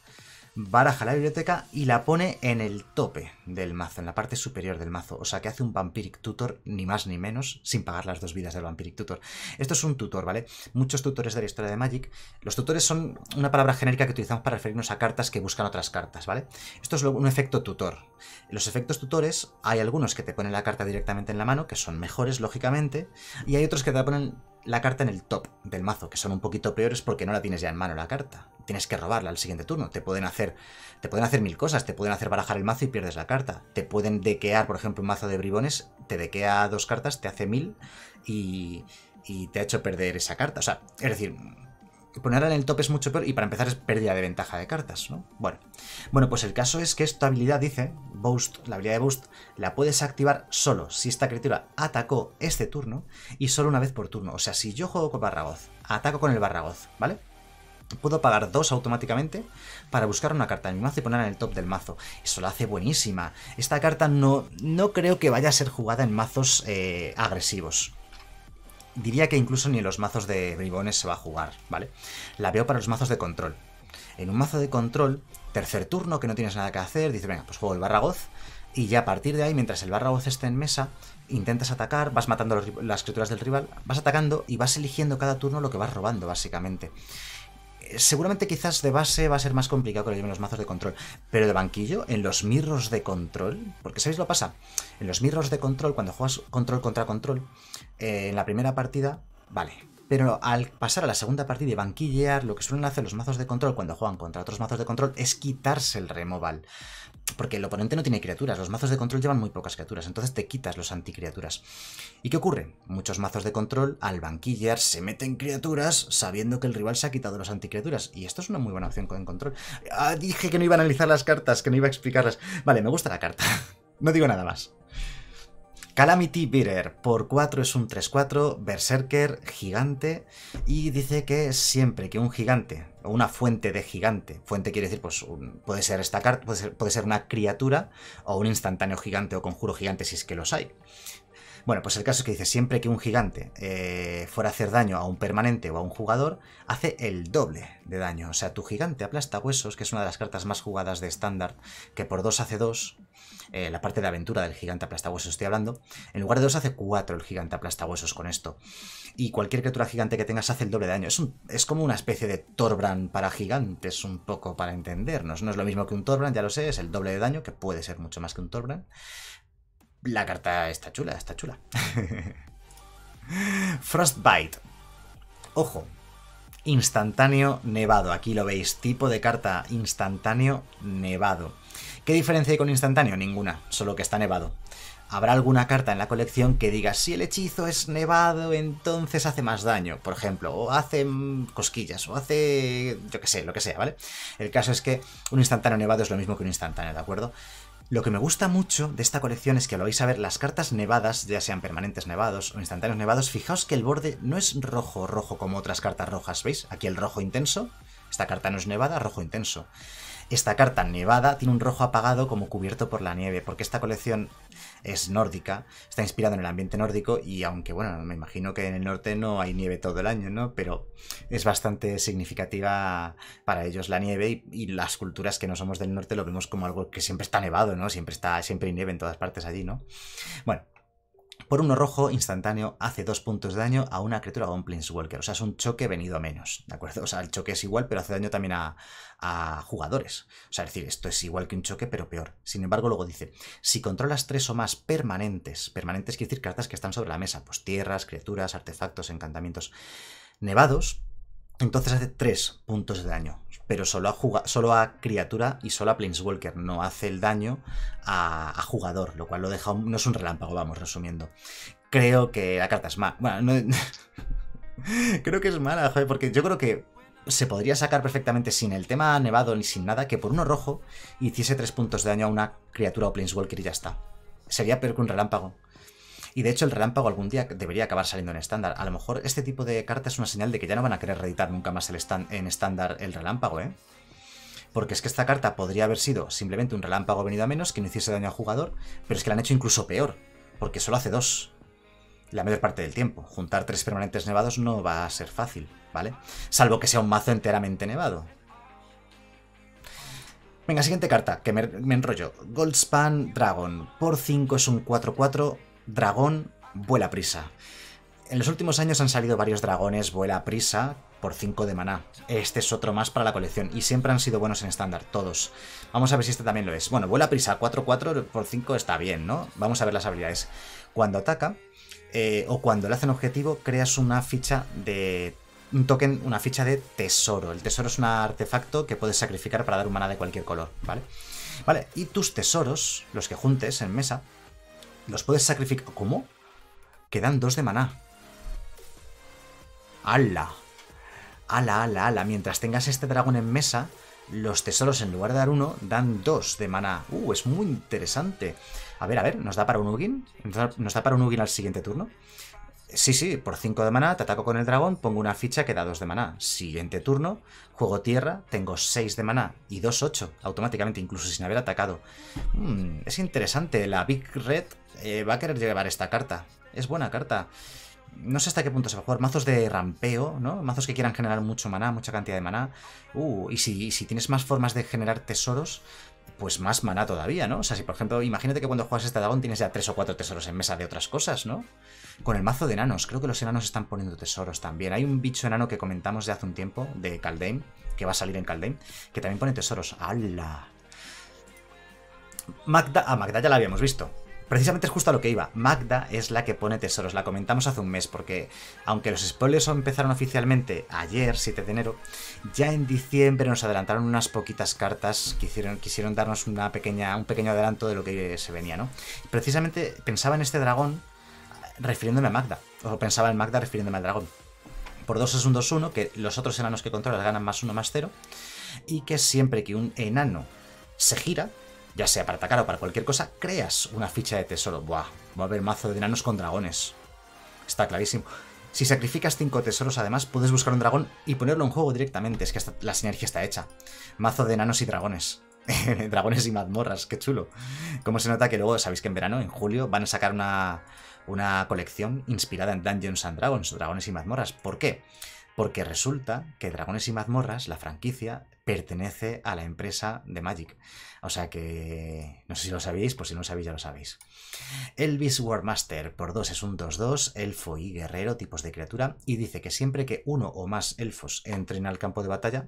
S1: baraja la biblioteca y la pone en el tope del mazo, en la parte superior del mazo. O sea que hace un Vampiric Tutor, ni más ni menos, sin pagar las dos vidas del Vampiric Tutor. Esto es un tutor, ¿vale? Muchos tutores de la historia de Magic. Los tutores son una palabra genérica que utilizamos para referirnos a cartas que buscan otras cartas, ¿vale? Esto es un efecto tutor. Los efectos tutores, hay algunos que te ponen la carta directamente en la mano, que son mejores, lógicamente, y hay otros que te la ponen la carta en el top del mazo, que son un poquito peores porque no la tienes ya en mano la carta. Tienes que robarla al siguiente turno. Te pueden hacer, te pueden hacer mil cosas. Te pueden hacer barajar el mazo y pierdes la carta. Te pueden dequear, por ejemplo, un mazo de bribones, te dequea dos cartas, te hace mil y, y te ha hecho perder esa carta. O sea, es decir, que ponerla en el top es mucho peor y para empezar es pérdida de ventaja de cartas, ¿no? Bueno, bueno pues el caso es que esta habilidad dice, Boost, la habilidad de Boost, la puedes activar solo si esta criatura atacó este turno y solo una vez por turno. O sea, si yo juego con Barragoz, ataco con el Barragoz, ¿vale? Puedo pagar dos automáticamente para buscar una carta en mi mazo y ponerla en el top del mazo. Eso la hace buenísima. Esta carta no, no creo que vaya a ser jugada en mazos eh, agresivos diría que incluso ni en los mazos de bribones se va a jugar, ¿vale? La veo para los mazos de control. En un mazo de control, tercer turno, que no tienes nada que hacer, dices, venga, pues juego el barragoz, y ya a partir de ahí, mientras el barragoz esté en mesa, intentas atacar, vas matando las criaturas del rival, vas atacando y vas eligiendo cada turno lo que vas robando, básicamente seguramente quizás de base va a ser más complicado con los mazos de control, pero de banquillo, en los mirros de control, porque ¿sabéis lo pasa? En los mirros de control, cuando juegas control contra control, eh, en la primera partida, vale. Pero al pasar a la segunda partida y banquillear, lo que suelen hacer los mazos de control cuando juegan contra otros mazos de control es quitarse el removal. Porque el oponente no tiene criaturas, los mazos de control llevan muy pocas criaturas, entonces te quitas los anticriaturas. ¿Y qué ocurre? Muchos mazos de control al banquillar se meten criaturas sabiendo que el rival se ha quitado las anticriaturas. Y esto es una muy buena opción con control. Ah, dije que no iba a analizar las cartas, que no iba a explicarlas. Vale, me gusta la carta. No digo nada más. Calamity Bearer por 4 es un 3-4, Berserker, gigante, y dice que siempre que un gigante o una fuente de gigante, fuente quiere decir, pues puede ser esta carta, puede ser, una criatura o un instantáneo gigante o conjuro gigante si es que los hay. Bueno, pues el caso es que dice, siempre que un gigante eh, fuera a hacer daño a un permanente o a un jugador, hace el doble de daño. O sea, tu gigante aplasta huesos, que es una de las cartas más jugadas de estándar, que por 2 hace 2, eh, la parte de aventura del gigante aplastahuesos estoy hablando, en lugar de dos hace cuatro el gigante aplastahuesos con esto. Y cualquier criatura gigante que tengas hace el doble de daño. Es, como una especie de Torbran para gigantes, un poco para entendernos. No es lo mismo que un Torbran, ya lo sé, es el doble de daño, que puede ser mucho más que un Torbran La carta está chula, está chula. Frostbite. Ojo, instantáneo nevado. Aquí lo veis, tipo de carta instantáneo nevado. ¿Qué diferencia hay con instantáneo? Ninguna, solo que está nevado. Habrá alguna carta en la colección que diga si el hechizo es nevado, entonces hace más daño, por ejemplo, o hace mm, cosquillas, o hace yo que sé, lo que sea, ¿vale? El caso es que un instantáneo nevado es lo mismo que un instantáneo, ¿de acuerdo? Lo que me gusta mucho de esta colección es que lo vais a ver, las cartas nevadas, ya sean permanentes nevados o instantáneos nevados, fijaos que el borde no es rojo rojo como otras cartas rojas, ¿veis? Aquí el rojo intenso, esta carta no es nevada, rojo intenso. Esta carta nevada tiene un rojo apagado como cubierto por la nieve, porque esta colección es nórdica, está inspirada en el ambiente nórdico y aunque, bueno, me imagino que en el norte no hay nieve todo el año, ¿no? Pero es bastante significativa para ellos la nieve y, las culturas que no somos del norte lo vemos como algo que siempre está nevado, ¿no? Siempre está, siempre hay nieve en todas partes allí, ¿no? Bueno, por uno rojo instantáneo hace dos puntos de daño a una criatura o un Planeswalker. O sea, es un choque venido a menos, ¿de acuerdo? O sea, el choque es igual, pero hace daño también a, jugadores. O sea, es decir, esto es igual que un choque, pero peor. Sin embargo, luego dice, si controlas tres o más permanentes, permanentes quiere decir cartas que están sobre la mesa, pues tierras, criaturas, artefactos, encantamientos nevados, entonces hace tres puntos de daño pero solo a, solo a criatura y solo a Planeswalker. No hace el daño a, jugador, lo cual lo deja. no es un relámpago, vamos, resumiendo. Creo que la carta es mala. Bueno, no, creo que es mala, joder, porque yo creo que se podría sacar perfectamente sin el tema nevado ni sin nada, que por uno rojo hiciese tres puntos de daño a una criatura o Planeswalker y ya está. Sería peor que un relámpago. Y de hecho, el relámpago algún día debería acabar saliendo en estándar. A lo mejor este tipo de carta es una señal de que ya no van a querer reeditar nunca más el en estándar el relámpago, ¿eh? Porque es que esta carta podría haber sido simplemente un relámpago venido a menos que no hiciese daño al jugador, pero es que la han hecho incluso peor, porque solo hace dos la mayor parte del tiempo. Juntar tres permanentes nevados no va a ser fácil, ¿vale? Salvo que sea un mazo enteramente nevado. Venga, siguiente carta, que me, me enrollo. Goldspan Dragon. Por 5 es un 4-4 Dragón vuela prisa. En los últimos años han salido varios dragones vuela prisa por 5 de maná. Este es otro más para la colección y siempre han sido buenos en estándar, todos. Vamos a ver si este también lo es. Bueno, vuela prisa 4-4 por 5 está bien, ¿no? Vamos a ver las habilidades. Cuando ataca eh, o cuando le hacen objetivo, creas una ficha de un token, una ficha de tesoro. El tesoro es un artefacto que puedes sacrificar para dar un maná de cualquier color, ¿vale? Vale, y tus tesoros, los que juntes en mesa, los puedes sacrificar. ¿Cómo? Quedan dos de maná. ¡Hala! ¡Hala, ala, ala! Mientras tengas este dragón en mesa, los tesoros en lugar de dar uno, dan dos de maná. ¡Uh! Es muy interesante. A ver, a ver, ¿nos da para un Ugin? ¿Nos da para un Ugin al siguiente turno? Sí, sí, por 5 de maná, te ataco con el dragón, pongo una ficha que da 2 de maná. Siguiente turno, juego tierra, tengo 6 de maná y 2, 8, automáticamente, incluso sin haber atacado. Hmm, es interesante, la Big Red eh, va a querer llevar esta carta. Es buena carta. No sé hasta qué punto se va a jugar. Mazos de rampeo, ¿no? Mazos que quieran generar mucho maná, mucha cantidad de maná. Uh, y si tienes más formas de generar tesoros, pues más maná todavía, ¿no? O sea, si por ejemplo, imagínate que cuando juegas este dragón tienes ya tres o cuatro tesoros en mesa de otras cosas, ¿no? Con el mazo de enanos, creo que los enanos están poniendo tesoros también. Hay un bicho enano que comentamos de hace un tiempo, de Kaldheim, que va a salir en Kaldheim, que también pone tesoros. ¡Hala! Magda, a ah, Magda ya la habíamos visto precisamente es justo a lo que iba. Magda es la que pone tesoros, la comentamos hace un mes, porque aunque los spoilers empezaron oficialmente ayer, 7 de enero, ya en diciembre nos adelantaron unas poquitas cartas que hicieron, quisieron darnos una pequeña, un pequeño adelanto de lo que se venía, ¿no? Precisamente pensaba en este dragón eh, refiriéndome a Magda, o pensaba en Magda refiriéndome al dragón. Por 2 es un 2-1, que los otros enanos que controlas ganan más 1 más 0, y que siempre que un enano se gira, ya sea para atacar o para cualquier cosa, creas una ficha de tesoro. Buah, va a haber mazo de enanos con dragones. Está clarísimo. Si sacrificas cinco tesoros, además, puedes buscar un dragón y ponerlo en juego directamente. Es que la sinergia está hecha. Mazo de enanos y dragones. dragones y mazmorras, qué chulo. Como se nota que luego, sabéis que en verano, en julio, van a sacar una, una colección inspirada en Dungeons and Dragons, dragones y mazmorras. ¿Por qué? Porque resulta que Dragones y Mazmorras, la franquicia, pertenece a la empresa de Magic. O sea que no sé si lo sabéis, pues si no lo sabéis ya lo sabéis. Elvis Warmaster por 2 es un 2-2, elfo y guerrero, tipos de criatura, y dice que siempre que uno o más elfos entren al campo de batalla,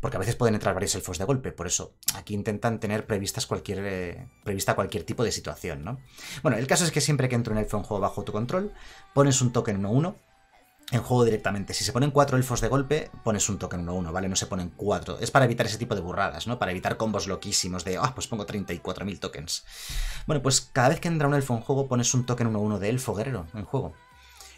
S1: porque a veces pueden entrar varios elfos de golpe, por eso aquí intentan tener previstas cualquier, eh, prevista cualquier tipo de situación, ¿no? Bueno, el caso es que siempre que entra un elfo en juego bajo tu control, pones un token 1-1 en juego directamente. Si se ponen cuatro elfos de golpe, pones un token 1-1, ¿vale? No se ponen cuatro. Es para evitar ese tipo de burradas, ¿no? Para evitar combos loquísimos de, ah, pues pongo 34.000 tokens. Bueno, pues cada vez que entra un elfo en juego, pones un token 1-1 de elfo guerrero en juego.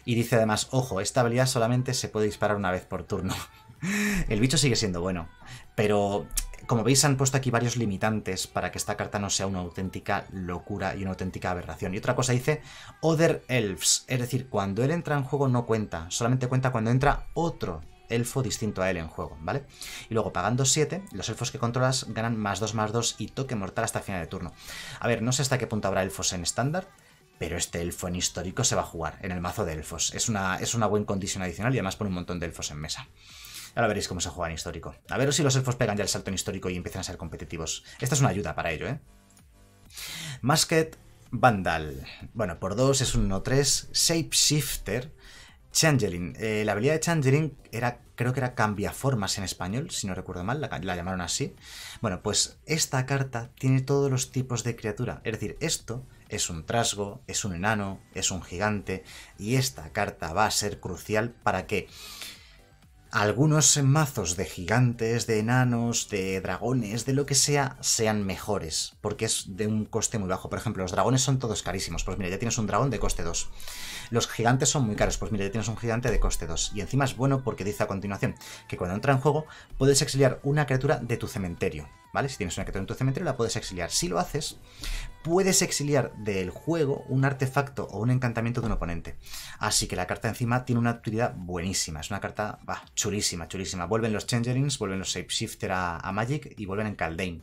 S1: Y dice además, ojo, esta habilidad solamente se puede disparar una vez por turno. El bicho sigue siendo bueno, pero como veis han puesto aquí varios limitantes para que esta carta no sea una auténtica locura y una auténtica aberración. Y otra cosa dice Other Elves, es decir, cuando él entra en juego no cuenta, solamente cuenta cuando entra otro elfo distinto a él en juego, ¿vale? Y luego pagando 7, los elfos que controlas ganan más 2 más 2 y toque mortal hasta final de turno. A ver, no sé hasta qué punto habrá elfos en estándar, pero este elfo en histórico se va a jugar en el mazo de elfos. Es una, es una condición adicional y además pone un montón de elfos en mesa. Ahora veréis cómo se juega en histórico. A ver si los elfos pegan ya el salto en histórico y empiezan a ser competitivos. Esta es una ayuda para ello, ¿eh? Masket Vandal. Bueno, por dos es un 1-3. Shapeshifter. Changeling. Eh, la habilidad de Changeling era, creo que era cambiaformas en español, si no recuerdo mal, la, la, llamaron así. Bueno, pues esta carta tiene todos los tipos de criatura. Es decir, esto es un trasgo, es un enano, es un gigante, y esta carta va a ser crucial para que algunos mazos de gigantes, de enanos, de dragones, de lo que sea, sean mejores, porque es de un coste muy bajo. Por ejemplo, los dragones son todos carísimos. Pues mira, ya tienes un dragón de coste 2. Los gigantes son muy caros, pues ya tienes un gigante de coste 2. Y encima es bueno porque dice a continuación que cuando entra en juego puedes exiliar una criatura de tu cementerio. ¿Vale? Si tienes una criatura en tu cementerio, la puedes exiliar. Si lo haces, puedes exiliar del juego un artefacto o un encantamiento de un oponente. Así que la carta encima tiene una utilidad buenísima. Es una carta churísima chulísima, chulísima. Vuelven los Changelings, vuelven los Shapeshifter a, a Magic y vuelven en Caldane.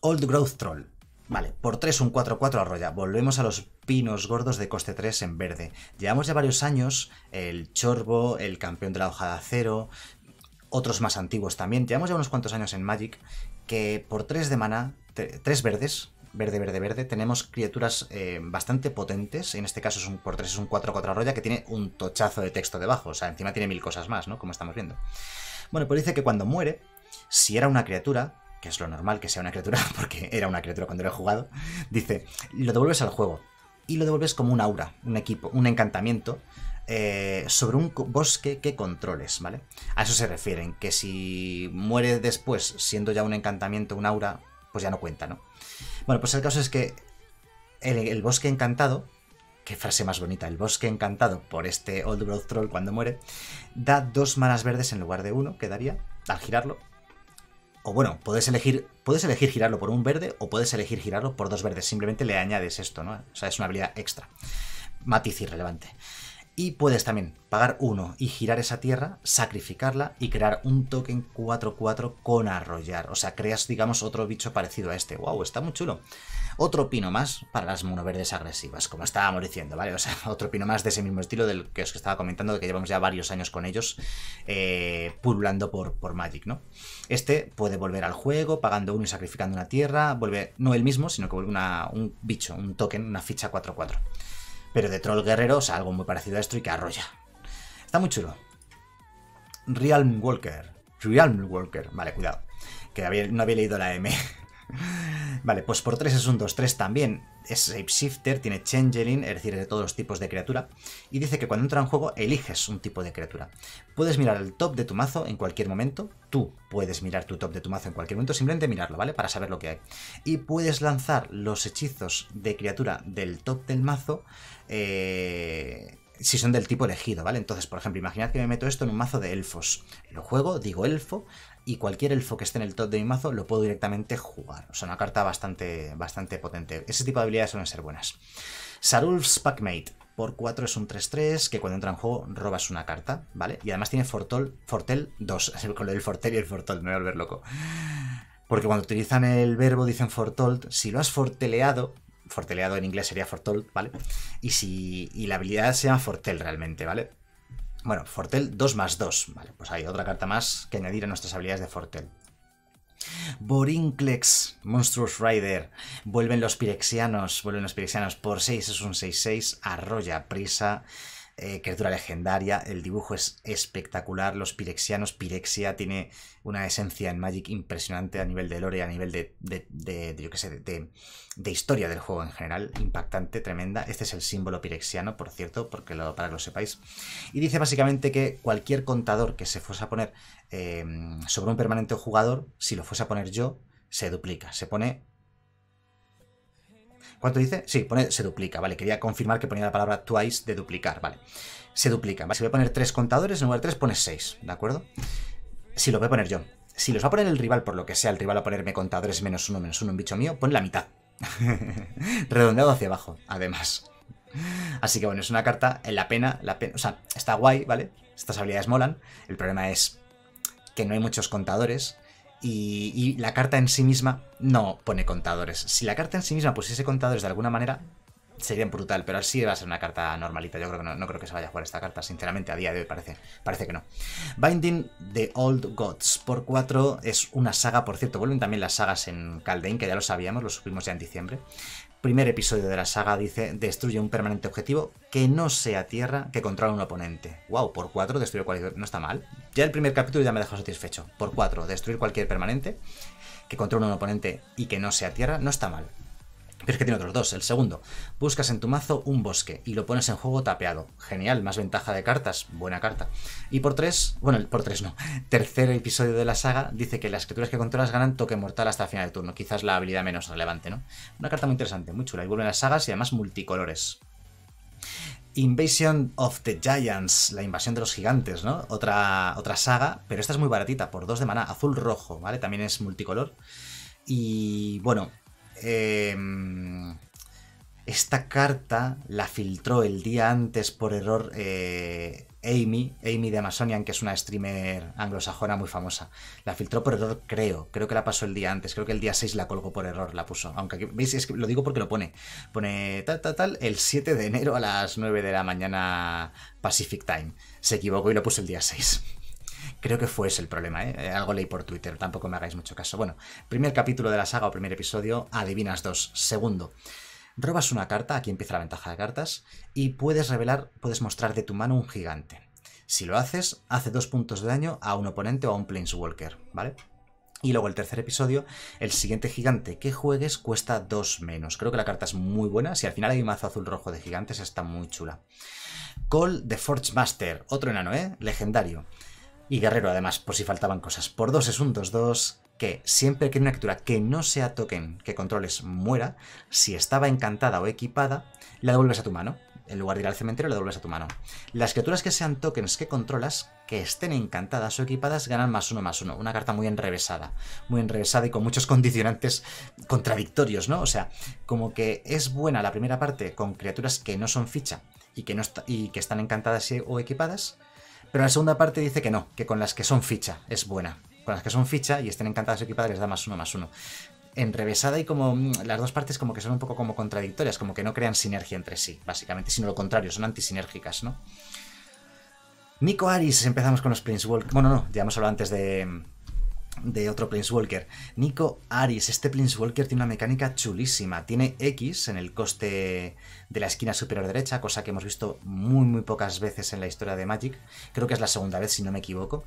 S1: Old Growth Troll. Vale, por 3 un 4-4 arroya. Volvemos a los pinos gordos de coste 3 en verde. Llevamos ya varios años, el chorbo, el campeón de la hoja de acero, otros más antiguos también. Llevamos ya unos cuantos años en Magic que por 3 de mana, 3 verdes, verde, verde, verde, tenemos criaturas eh, bastante potentes. En este caso es un por 3 es un 4 4 arroya que tiene un tochazo de texto debajo. O sea, encima tiene mil cosas más, ¿no? Como estamos viendo. Bueno, pues dice que cuando muere, si era una criatura, que es lo normal que sea una criatura, porque era una criatura cuando lo he jugado, dice, lo devuelves al juego y lo devuelves como un aura, un equipo, un encantamiento eh, sobre un bosque que controles, ¿vale? A eso se refieren, que si muere después siendo ya un encantamiento, un aura, pues ya no cuenta, ¿no? Bueno, pues el caso es que el, bosque encantado, qué frase más bonita, el bosque encantado por este Old Growth Troll cuando muere, da dos manas verdes en lugar de uno, que daría, al girarlo, o bueno, puedes elegir, puedes elegir girarlo por un verde o puedes elegir girarlo por dos verdes. Simplemente le añades esto, ¿no? O sea, es una habilidad extra. Matiz irrelevante. Y puedes también pagar uno y girar esa tierra, sacrificarla y crear un token 4-4 con arrollar. O sea, creas, digamos, otro bicho parecido a este. ¡Wow! Está muy chulo. Otro pino más para las monoverdes agresivas, como estábamos diciendo, ¿vale? O sea, otro pino más de ese mismo estilo del que os estaba comentando, de que llevamos ya varios años con ellos eh, pululando por, por Magic, ¿no? Este puede volver al juego pagando uno y sacrificando una tierra, vuelve no el mismo, sino que vuelve un bicho, un token, una ficha 4-4. Pero de troll guerrero, o sea, algo muy parecido a esto y que arrolla. Está muy chulo. Realm Walker. Realm Walker. Vale, cuidado. Que no había leído la M. vale, pues por 3 es un 2-3 también. Es shapeshifter, tiene changeling, es decir, de todos los tipos de criatura. Y dice que cuando entra en juego eliges un tipo de criatura. Puedes mirar el top de tu mazo en cualquier momento. Tú puedes mirar tu top de tu mazo en cualquier momento, simplemente mirarlo, ¿vale? Para saber lo que hay. Y puedes lanzar los hechizos de criatura del top del mazo. Eh si son del tipo elegido, ¿vale? Entonces, por ejemplo, imaginad que me meto esto en un mazo de elfos. Lo juego, digo elfo, y cualquier elfo que esté en el top de mi mazo lo puedo directamente jugar. O sea, una carta bastante, bastante potente. Ese tipo de habilidades suelen ser buenas. Sarulf's Packmate. Por 4 es un 3-3 que cuando entra en juego robas una carta, ¿vale? Y además tiene Fortol, Fortel 2. Con lo del Fortel y el Fortol, me voy a volver loco. Porque cuando utilizan el verbo dicen fortold, si lo has forteleado, forteleado en inglés sería Fortold, ¿vale? Y, si, y la habilidad se llama fortel realmente, ¿vale? Bueno, fortel 2 más 2, ¿vale? Pues hay otra carta más que añadir a nuestras habilidades de fortel. Borinclex, Monstrous Rider, vuelven los pirexianos, vuelven los pirexianos por 6, es un 6-6, arrolla, prisa, eh, criatura legendaria, el dibujo es espectacular, los pirexianos, Pirexia tiene una esencia en Magic impresionante a nivel de lore, a nivel de, de, de, yo sé, de, historia del juego en general, impactante, tremenda. Este es el símbolo pirexiano, por cierto, porque lo, para que lo sepáis. Y dice básicamente que cualquier contador que se fuese a poner eh, sobre un permanente jugador, si lo fuese a poner yo, se duplica, se pone ¿Cuánto dice? Sí, pone se duplica, vale. Quería confirmar que ponía la palabra twice de duplicar, vale. Se duplica. ¿vale? Si voy a poner tres contadores, en lugar de tres pones seis, ¿de acuerdo? Si lo voy a poner yo. Si los va a poner el rival, por lo que sea, el rival va a ponerme contadores menos uno, menos uno, un bicho mío, pone la mitad. Redondeado hacia abajo, además. Así que bueno, es una carta, en eh, la pena, la pena, o sea, está guay, ¿vale? Estas habilidades molan. El problema es que no hay muchos contadores y, la carta en sí misma no pone contadores. Si la carta en sí misma pusiese contadores de alguna manera, sería brutal, pero así va a ser una carta normalita. Yo creo que no, creo que se vaya a jugar esta carta, sinceramente, a día de hoy parece, parece que no. Binding the Old Gods por 4 es una saga, por cierto, vuelven también las sagas en Caldein, que ya lo sabíamos, lo supimos ya en diciembre primer episodio de la saga dice destruye un permanente objetivo que no sea tierra que controla un oponente. Wow, por 4 destruir cualquier... no está mal. Ya el primer capítulo ya me ha dejado satisfecho. Por 4 destruir cualquier permanente que controla un oponente y que no sea tierra no está mal. Pero es que tiene otros dos. El segundo, buscas en tu mazo un bosque y lo pones en juego tapeado. Genial, más ventaja de cartas, buena carta. Y por tres, bueno, por tres no. Tercer episodio de la saga dice que las criaturas que controlas ganan toque mortal hasta el final de turno. Quizás la habilidad menos relevante, ¿no? Una carta muy interesante, muy chula. Y vuelven las sagas y además multicolores. Invasion of the Giants, la invasión de los gigantes, ¿no? Otra, otra saga, pero esta es muy baratita, por dos de maná, azul-rojo, ¿vale? También es multicolor. Y bueno, Em, esta carta la filtró el día antes por error eh, Amy, Amy de Amazonian, que es una streamer anglosajona muy famosa. La filtró por error, creo. Creo que la pasó el día antes. Creo que el día 6 la colgó por error, la puso. Aunque aquí, veis, que lo digo porque lo pone. Pone tal, tal, tal, el 7 de enero a las 9 de la mañana Pacific Time. Se equivocó y lo puso el día 6. Creo que fue ese el problema, ¿eh? ¿eh? Algo leí por Twitter, tampoco me hagáis mucho caso. Bueno, primer capítulo de la saga o primer episodio, adivinas dos. Segundo, robas una carta, aquí empieza la ventaja de cartas, y puedes revelar, puedes mostrar de tu mano un gigante. Si lo haces, hace dos puntos de daño a un oponente o a un Planeswalker, ¿vale? Y luego el tercer episodio, el siguiente gigante que juegues cuesta dos menos. Creo que la carta es muy buena. Si al final hay un mazo azul rojo de gigantes, está muy chula. Call the Forge Master, otro enano, ¿eh? Legendario. Y guerrero además, por si faltaban cosas. Por dos es un 2-2 que siempre que una criatura que no sea token que controles muera, si estaba encantada o equipada, la devuelves a tu mano. En lugar de ir al cementerio, la devuelves a tu mano. Las criaturas que sean tokens que controlas, que estén encantadas o equipadas, ganan más uno más uno. Una carta muy enrevesada. Muy enrevesada y con muchos condicionantes contradictorios, ¿no? O sea, como que es buena la primera parte con criaturas que no son ficha y que, no y que están encantadas o equipadas, pero en la segunda parte dice que no, que con las que son ficha es buena. Con las que son ficha y estén encantadas equipadas les da más uno más uno. Enrevesada y como mm, las dos partes como que son un poco como contradictorias, como que no crean sinergia entre sí, básicamente, sino lo contrario, son antisinérgicas, ¿no? Nico Aris, empezamos con los Prince Walk. Bueno, no, ya hemos hablado antes de, de otro Planeswalker. Nico Aris, este Planeswalker tiene una mecánica chulísima. Tiene X en el coste de la esquina superior derecha, cosa que hemos visto muy muy pocas veces en la historia de Magic. Creo que es la segunda vez, si no me equivoco.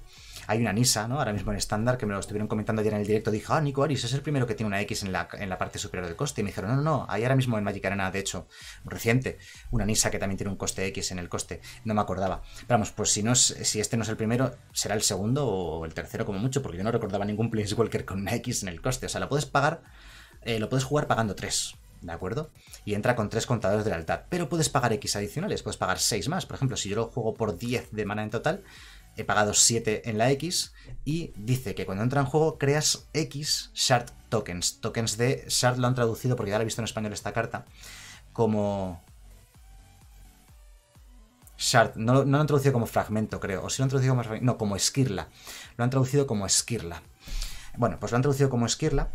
S1: Hay una Nisa, ¿no? Ahora mismo en estándar, que me lo estuvieron comentando ayer en el directo. Dije, ah, Nico Aris es el primero que tiene una X en la, en la parte superior del coste. Y me dijeron, no, no, no, hay ahora mismo en Magic Arena, de hecho, reciente, una Nisa que también tiene un coste X en el coste. No me acordaba. Pero vamos, pues si, no si este no es el primero, será el segundo o el tercero como mucho, porque yo no recordaba ningún Planeswalker con una X en el coste. O sea, lo puedes pagar, eh, lo puedes jugar pagando 3. ¿de acuerdo? Y entra con tres contadores de lealtad. Pero puedes pagar X adicionales, puedes pagar 6 más. Por ejemplo, si yo lo juego por 10 de mana en total, he pagado 7 en la X, y dice que cuando entra en juego creas X Shard Tokens. Tokens de Shard lo han traducido, porque ya lo he visto en español esta carta, como... Shard, no, lo han traducido como fragmento, creo, o si lo han traducido como no, como esquirla. Lo han traducido como esquirla. Bueno, pues lo han traducido como esquirla,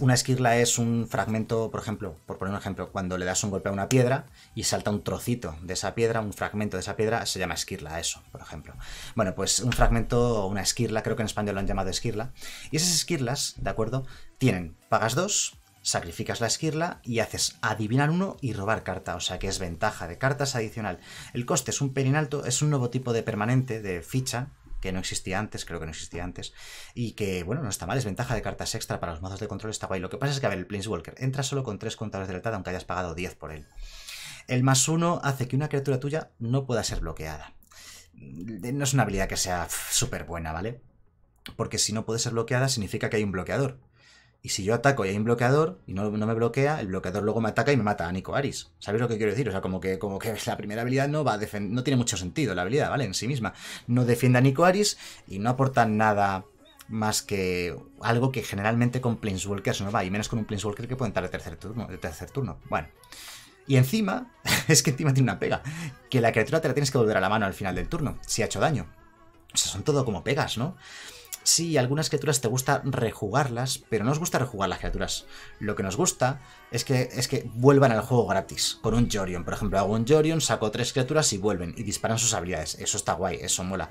S1: una esquirla es un fragmento, por ejemplo, por poner un ejemplo, cuando le das un golpe a una piedra y salta un trocito de esa piedra, un fragmento de esa piedra, se llama esquirla, eso, por ejemplo. Bueno, pues un fragmento o una esquirla, creo que en español lo han llamado esquirla. Y esas esquirlas, ¿de acuerdo? Tienen, pagas dos, sacrificas la esquirla y haces adivinar uno y robar carta, o sea que es ventaja de cartas adicional. El coste es un pelín alto, es un nuevo tipo de permanente, de ficha, que no existía antes, creo que no existía antes, y que, bueno, no está mal, es ventaja de cartas extra para los mazos de control, está guay. Lo que pasa es que, a ver, el Plainswalker, entra solo con 3 contadores de lealtad, aunque hayas pagado 10 por él. El más 1 hace que una criatura tuya no pueda ser bloqueada. No es una habilidad que sea súper buena, ¿vale? Porque si no puede ser bloqueada, significa que hay un bloqueador. Y si yo ataco y hay un bloqueador y no, me bloquea, el bloqueador luego me ataca y me mata a Nico Aris. ¿Sabéis lo que quiero decir? O sea, como que, como que la primera habilidad no va a defender. No tiene mucho sentido la habilidad, ¿vale? En sí misma. No defiende a Nico Aris y no aporta nada más que algo que generalmente con Planeswalkers no va, y menos con un Planeswalker que puede entrar el tercer turno. De tercer turno. Bueno. Y encima, es que encima tiene una pega, que la criatura te la tienes que volver a la mano al final del turno, si ha hecho daño. O sea, son todo como pegas, ¿no? Sí, algunas criaturas te gusta rejugarlas, pero no nos gusta rejugar las criaturas. Lo que nos gusta es que, es que vuelvan al juego gratis, con un Jorion. Por ejemplo, hago un Jorion, saco tres criaturas y vuelven, y disparan sus habilidades. Eso está guay, eso mola.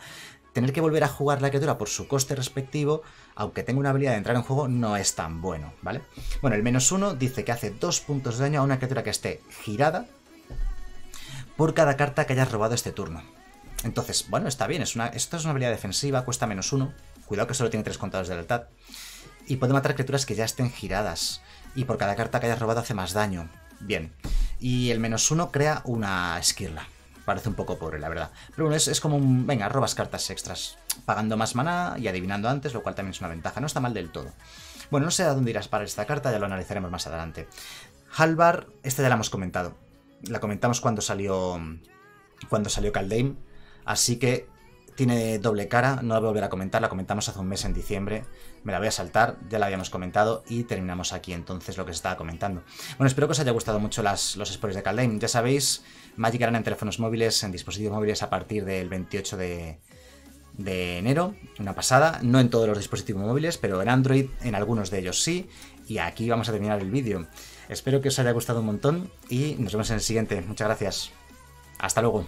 S1: Tener que volver a jugar la criatura por su coste respectivo, aunque tenga una habilidad de entrar en juego, no es tan bueno, ¿vale? Bueno, el menos uno dice que hace dos puntos de daño a una criatura que esté girada por cada carta que hayas robado este turno. Entonces, bueno, está bien, es una, esto es una habilidad defensiva, cuesta menos uno, Cuidado que solo tiene tres contados de lealtad. Y puede matar criaturas que ya estén giradas. Y por cada carta que hayas robado hace más daño. Bien. Y el menos uno crea una esquirla. Parece un poco pobre, la verdad. Pero bueno, es, como un... Venga, robas cartas extras. Pagando más maná y adivinando antes, lo cual también es una ventaja. No está mal del todo. Bueno, no sé a dónde irás para esta carta, ya lo analizaremos más adelante. Halvar, esta ya la hemos comentado. La comentamos cuando salió cuando salió Caldame. Así que tiene doble cara, no la voy a volver a comentar, la comentamos hace un mes en diciembre, me la voy a saltar, ya la habíamos comentado y terminamos aquí entonces lo que se estaba comentando. Bueno, espero que os haya gustado mucho las, los spoilers de Caldeim, ya sabéis, Magic Arena en teléfonos móviles, en dispositivos móviles a partir del 28 de, de enero, una pasada, no en todos los dispositivos móviles, pero en Android, en algunos de ellos sí, y aquí vamos a terminar el vídeo. Espero que os haya gustado un montón y nos vemos en el siguiente, muchas gracias, hasta luego.